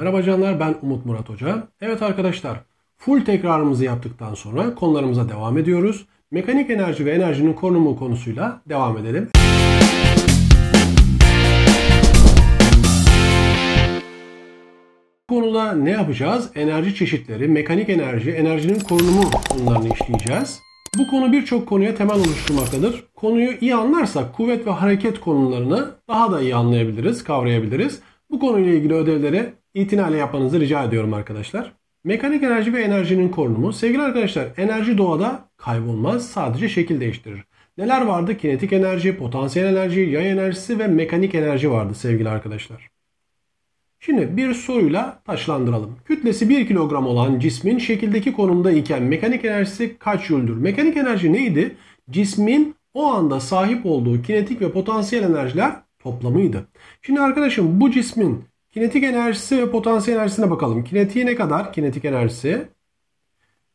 Merhaba canlar ben Umut Murat Hoca. Evet arkadaşlar full tekrarımızı yaptıktan sonra konularımıza devam ediyoruz. Mekanik enerji ve enerjinin konumu konusuyla devam edelim. Bu konuda ne yapacağız? Enerji çeşitleri, mekanik enerji, enerjinin korunumu konularını işleyeceğiz. Bu konu birçok konuya temel oluşturmaktadır. Konuyu iyi anlarsak kuvvet ve hareket konularını daha da iyi anlayabiliriz, kavrayabiliriz. Bu konuyla ilgili ödevleri itinayla yapmanızı rica ediyorum arkadaşlar. Mekanik enerji ve enerjinin korunumu. Sevgili arkadaşlar enerji doğada kaybolmaz sadece şekil değiştirir. Neler vardı? Kinetik enerji, potansiyel enerji, yay enerjisi ve mekanik enerji vardı sevgili arkadaşlar. Şimdi bir soruyla taşlandıralım. Kütlesi 1 kilogram olan cismin şekildeki konumda iken mekanik enerjisi kaç jüldür? Mekanik enerji neydi? Cismin o anda sahip olduğu kinetik ve potansiyel enerjiler toplamıydı. Şimdi arkadaşım bu cismin Kinetik enerjisi ve potansiyel enerjisine bakalım. Kinetiği ne kadar? Kinetik enerjisi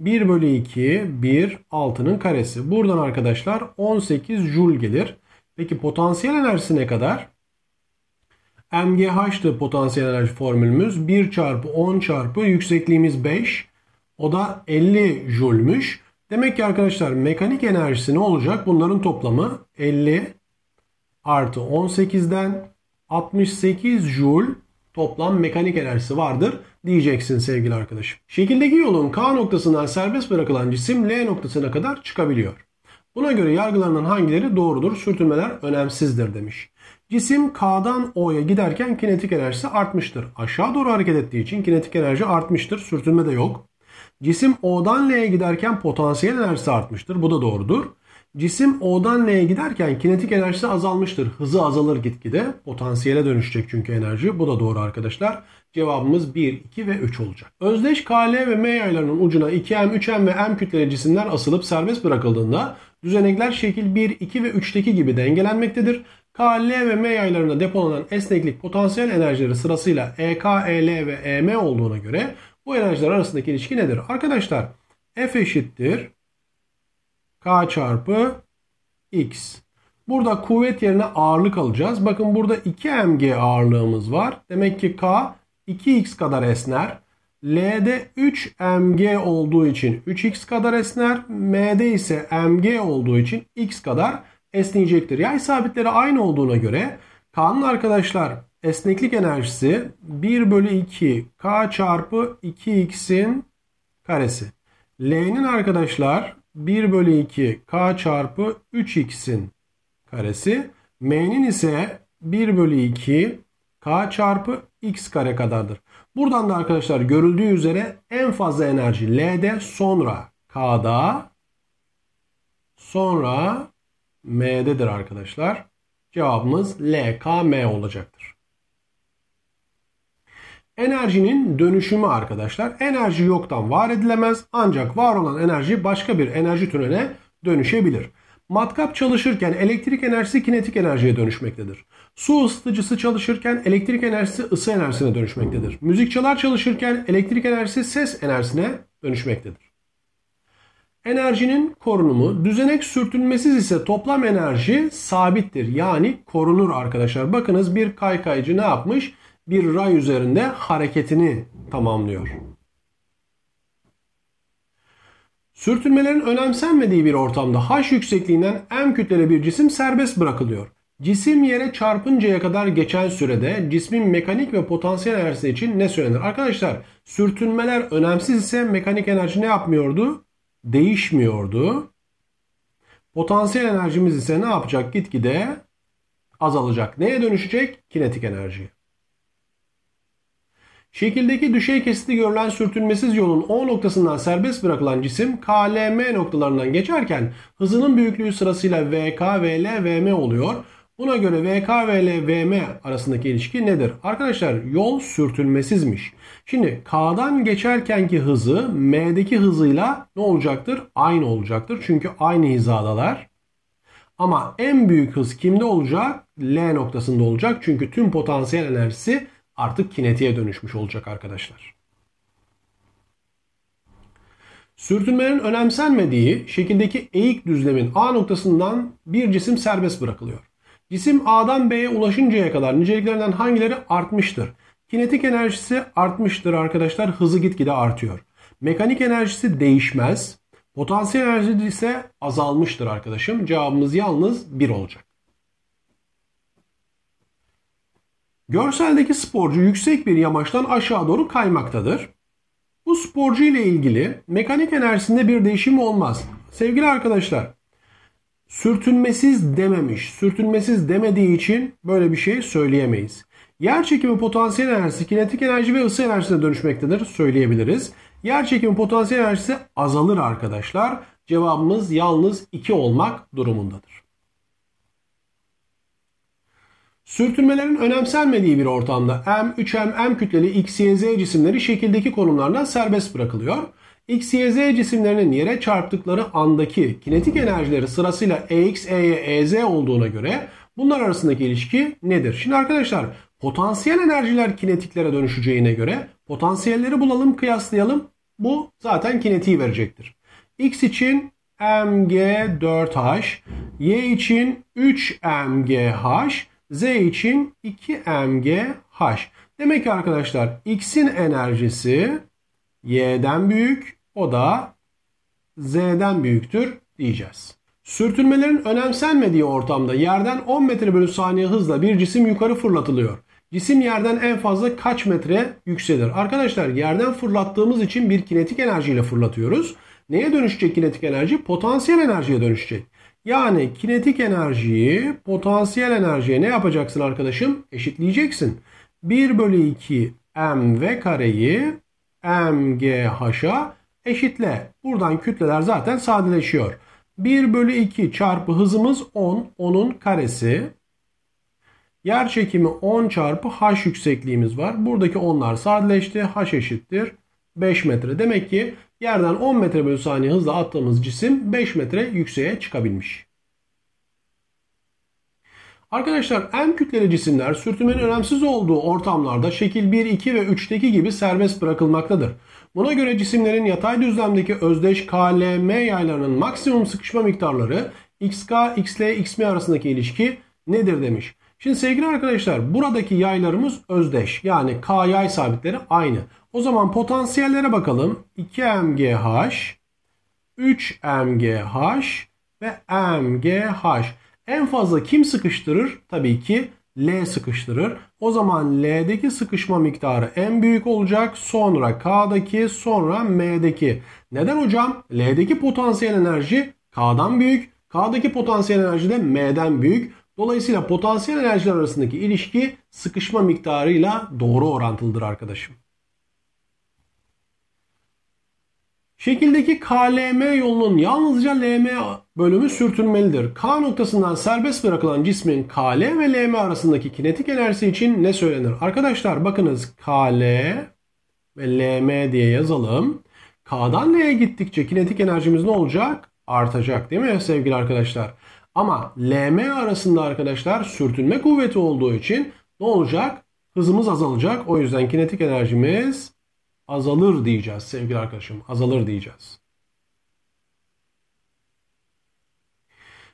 1 bölü 2, 1, 6'nın karesi. Buradan arkadaşlar 18 jul gelir. Peki potansiyel enerjisi ne kadar? MGH'tı potansiyel enerji formülümüz. 1 çarpı 10 çarpı yüksekliğimiz 5. O da 50 jülmüş. Demek ki arkadaşlar mekanik enerjisi ne olacak? Bunların toplamı 50 artı 18'den 68 jül toplam mekanik enerjisi vardır diyeceksin sevgili arkadaşım. Şekildeki yolun K noktasından serbest bırakılan cisim L noktasına kadar çıkabiliyor. Buna göre yargılarının hangileri doğrudur, sürtünmeler önemsizdir demiş. Cisim K'dan O'ya giderken kinetik enerjisi artmıştır. Aşağı doğru hareket ettiği için kinetik enerji artmıştır, sürtünme de yok. Cisim O'dan L'ye giderken potansiyel enerjisi artmıştır. Bu da doğrudur. Cisim O'dan N'ye giderken kinetik enerjisi azalmıştır. Hızı azalır gitgide. Potansiyele dönüşecek çünkü enerji. Bu da doğru arkadaşlar. Cevabımız 1, 2 ve 3 olacak. Özdeş KL ve M yaylarının ucuna 2M, 3M ve M kütleli cisimler asılıp serbest bırakıldığında düzenekler şekil 1, 2 ve 3'teki gibi dengelenmektedir. KL ve M yaylarında depolanan esneklik potansiyel enerjileri sırasıyla EK, EL ve EM olduğuna göre bu enerjiler arasındaki ilişki nedir? Arkadaşlar F eşittir K çarpı X. Burada kuvvet yerine ağırlık alacağız. Bakın burada 2 mg ağırlığımız var. Demek ki K 2x kadar esner. L'de 3 mg olduğu için 3x kadar esner. M'de ise mg olduğu için x kadar esneyecektir. Yay sabitleri aynı olduğuna göre K'nın arkadaşlar esneklik enerjisi 1 bölü 2 K çarpı 2x'in karesi. L'nin arkadaşlar 1 bölü 2 k çarpı 3x'in karesi. M'nin ise 1 bölü 2 k çarpı x kare kadardır. Buradan da arkadaşlar görüldüğü üzere en fazla enerji L'de sonra K'da sonra M'dedir arkadaşlar. Cevabımız LKM olacaktır. Enerjinin dönüşümü arkadaşlar. Enerji yoktan var edilemez ancak var olan enerji başka bir enerji türüne dönüşebilir. Matkap çalışırken elektrik enerjisi kinetik enerjiye dönüşmektedir. Su ısıtıcısı çalışırken elektrik enerjisi ısı enerjisine dönüşmektedir. Müzikçalar çalışırken elektrik enerjisi ses enerjisine dönüşmektedir. Enerjinin korunumu düzenek sürtünmesiz ise toplam enerji sabittir. Yani korunur arkadaşlar. Bakınız bir kaykaycı ne yapmış? bir ray üzerinde hareketini tamamlıyor. Sürtünmelerin önemsenmediği bir ortamda h yüksekliğinden m kütleli bir cisim serbest bırakılıyor. Cisim yere çarpıncaya kadar geçen sürede cismin mekanik ve potansiyel enerjisi için ne söylenir? Arkadaşlar sürtünmeler önemsiz ise mekanik enerji ne yapmıyordu? Değişmiyordu. Potansiyel enerjimiz ise ne yapacak? Gitgide azalacak. Neye dönüşecek? Kinetik enerjiye. Şekildeki düşey kesiti görülen sürtünmesiz yolun O noktasından serbest bırakılan cisim KLM noktalarından geçerken hızının büyüklüğü sırasıyla VK, VL, VM oluyor. Buna göre VK, VL, VM arasındaki ilişki nedir? Arkadaşlar yol sürtünmesizmiş. Şimdi K'dan geçerkenki hızı M'deki hızıyla ne olacaktır? Aynı olacaktır. Çünkü aynı hizadalar. Ama en büyük hız kimde olacak? L noktasında olacak. Çünkü tüm potansiyel enerjisi artık kinetiğe dönüşmüş olacak arkadaşlar. Sürtünmenin önemsenmediği şekildeki eğik düzlemin A noktasından bir cisim serbest bırakılıyor. Cisim A'dan B'ye ulaşıncaya kadar niceliklerinden hangileri artmıştır? Kinetik enerjisi artmıştır arkadaşlar. Hızı gitgide artıyor. Mekanik enerjisi değişmez. Potansiyel enerjisi ise azalmıştır arkadaşım. Cevabımız yalnız 1 olacak. Görseldeki sporcu yüksek bir yamaçtan aşağı doğru kaymaktadır. Bu sporcu ile ilgili mekanik enerjisinde bir değişim olmaz. Sevgili arkadaşlar, sürtünmesiz dememiş. Sürtünmesiz demediği için böyle bir şey söyleyemeyiz. Yer çekimi potansiyel enerjisi kinetik enerji ve ısı enerjisine dönüşmektedir söyleyebiliriz. Yer çekimi potansiyel enerjisi azalır arkadaşlar. Cevabımız yalnız 2 olmak durumundadır. Sürtünmelerin önemsenmediği bir ortamda M, 3M, M kütleli X, Y, Z cisimleri şekildeki konumlardan serbest bırakılıyor. X, Y, Z cisimlerinin yere çarptıkları andaki kinetik enerjileri sırasıyla EX, EY, EZ olduğuna göre bunlar arasındaki ilişki nedir? Şimdi arkadaşlar potansiyel enerjiler kinetiklere dönüşeceğine göre potansiyelleri bulalım, kıyaslayalım. Bu zaten kinetiği verecektir. X için MG4H, Y için 3MGH, Z için 2 MGH. Demek ki arkadaşlar X'in enerjisi Y'den büyük o da Z'den büyüktür diyeceğiz. Sürtünmelerin önemsenmediği ortamda yerden 10 metre bölü saniye hızla bir cisim yukarı fırlatılıyor. Cisim yerden en fazla kaç metre yükselir? Arkadaşlar yerden fırlattığımız için bir kinetik enerjiyle fırlatıyoruz. Neye dönüşecek kinetik enerji? Potansiyel enerjiye dönüşecek. Yani kinetik enerjiyi potansiyel enerjiye ne yapacaksın arkadaşım? Eşitleyeceksin. 1 bölü 2 mv kareyi mgh'a eşitle. Buradan kütleler zaten sadeleşiyor. 1 bölü 2 çarpı hızımız 10. 10'un karesi. Yer çekimi 10 çarpı h yüksekliğimiz var. Buradaki onlar sadeleşti. h eşittir. 5 metre. Demek ki yerden 10 metre bölü saniye hızla attığımız cisim 5 metre yükseğe çıkabilmiş. Arkadaşlar M kütleli cisimler sürtünmenin önemsiz olduğu ortamlarda şekil 1, 2 ve 3'teki gibi serbest bırakılmaktadır. Buna göre cisimlerin yatay düzlemdeki özdeş KLM yaylarının maksimum sıkışma miktarları XK, XL, XM arasındaki ilişki nedir demiş. Şimdi sevgili arkadaşlar buradaki yaylarımız özdeş. Yani K yay sabitleri aynı. O zaman potansiyellere bakalım. 2MGH, 3MGH ve MGH. En fazla kim sıkıştırır? Tabii ki L sıkıştırır. O zaman L'deki sıkışma miktarı en büyük olacak. Sonra K'daki, sonra M'deki. Neden hocam? L'deki potansiyel enerji K'dan büyük. K'daki potansiyel enerji de M'den büyük. Dolayısıyla potansiyel enerjiler arasındaki ilişki sıkışma miktarıyla doğru orantılıdır arkadaşım. Şekildeki KLM yolunun yalnızca LM bölümü sürtünmelidir. K noktasından serbest bırakılan cismin KL ve LM arasındaki kinetik enerjisi için ne söylenir? Arkadaşlar bakınız KL ve LM diye yazalım. K'dan L'ye gittikçe kinetik enerjimiz ne olacak? Artacak değil mi sevgili arkadaşlar? Ama LM arasında arkadaşlar sürtünme kuvveti olduğu için ne olacak? Hızımız azalacak. O yüzden kinetik enerjimiz azalır diyeceğiz sevgili arkadaşım. Azalır diyeceğiz.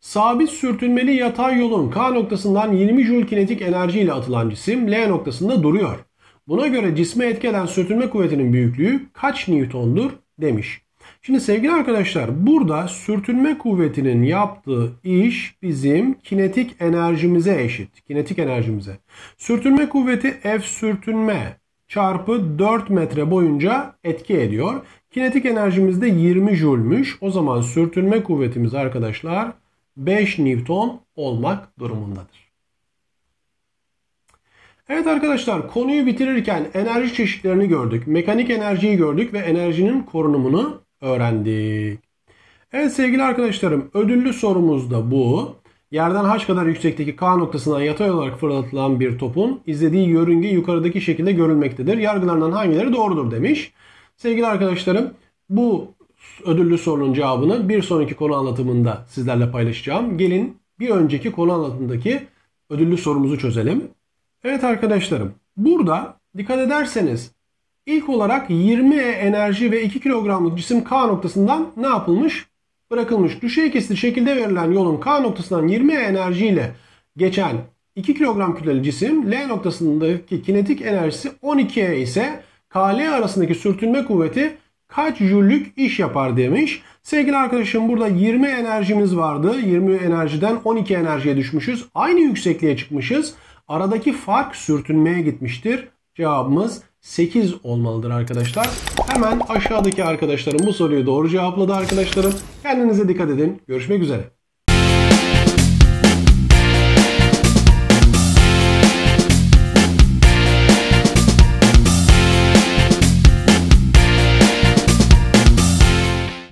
Sabit sürtünmeli yatay yolun K noktasından 20 Joule kinetik enerji ile atılan cisim L noktasında duruyor. Buna göre cisme etki eden sürtünme kuvvetinin büyüklüğü kaç Newton'dur demiş. Şimdi sevgili arkadaşlar burada sürtünme kuvvetinin yaptığı iş bizim kinetik enerjimize eşit. Kinetik enerjimize. Sürtünme kuvveti F sürtünme çarpı 4 metre boyunca etki ediyor. Kinetik enerjimiz de 20 jülmüş. O zaman sürtünme kuvvetimiz arkadaşlar 5 Newton olmak durumundadır. Evet arkadaşlar konuyu bitirirken enerji çeşitlerini gördük. Mekanik enerjiyi gördük ve enerjinin korunumunu öğrendik. Evet sevgili arkadaşlarım ödüllü sorumuz da bu. Yerden haç kadar yüksekteki K noktasından yatay olarak fırlatılan bir topun izlediği yörünge yukarıdaki şekilde görülmektedir. Yargılarından hangileri doğrudur demiş. Sevgili arkadaşlarım bu ödüllü sorunun cevabını bir sonraki konu anlatımında sizlerle paylaşacağım. Gelin bir önceki konu anlatımındaki ödüllü sorumuzu çözelim. Evet arkadaşlarım burada dikkat ederseniz İlk olarak 20 E enerji ve 2 kilogramlık cisim K noktasından ne yapılmış? Bırakılmış. Düşey kesili şekilde verilen yolun K noktasından 20 E enerjiyle geçen 2 kilogram kütleli cisim L noktasındaki kinetik enerjisi 12 E ise KL arasındaki sürtünme kuvveti kaç jüllük iş yapar demiş. Sevgili arkadaşım burada 20 enerjimiz vardı. 20 enerjiden 12 enerjiye düşmüşüz. Aynı yüksekliğe çıkmışız. Aradaki fark sürtünmeye gitmiştir. Cevabımız 8 olmalıdır arkadaşlar. Hemen aşağıdaki arkadaşlarım bu soruyu doğru cevapladı arkadaşlarım. Kendinize dikkat edin. Görüşmek üzere.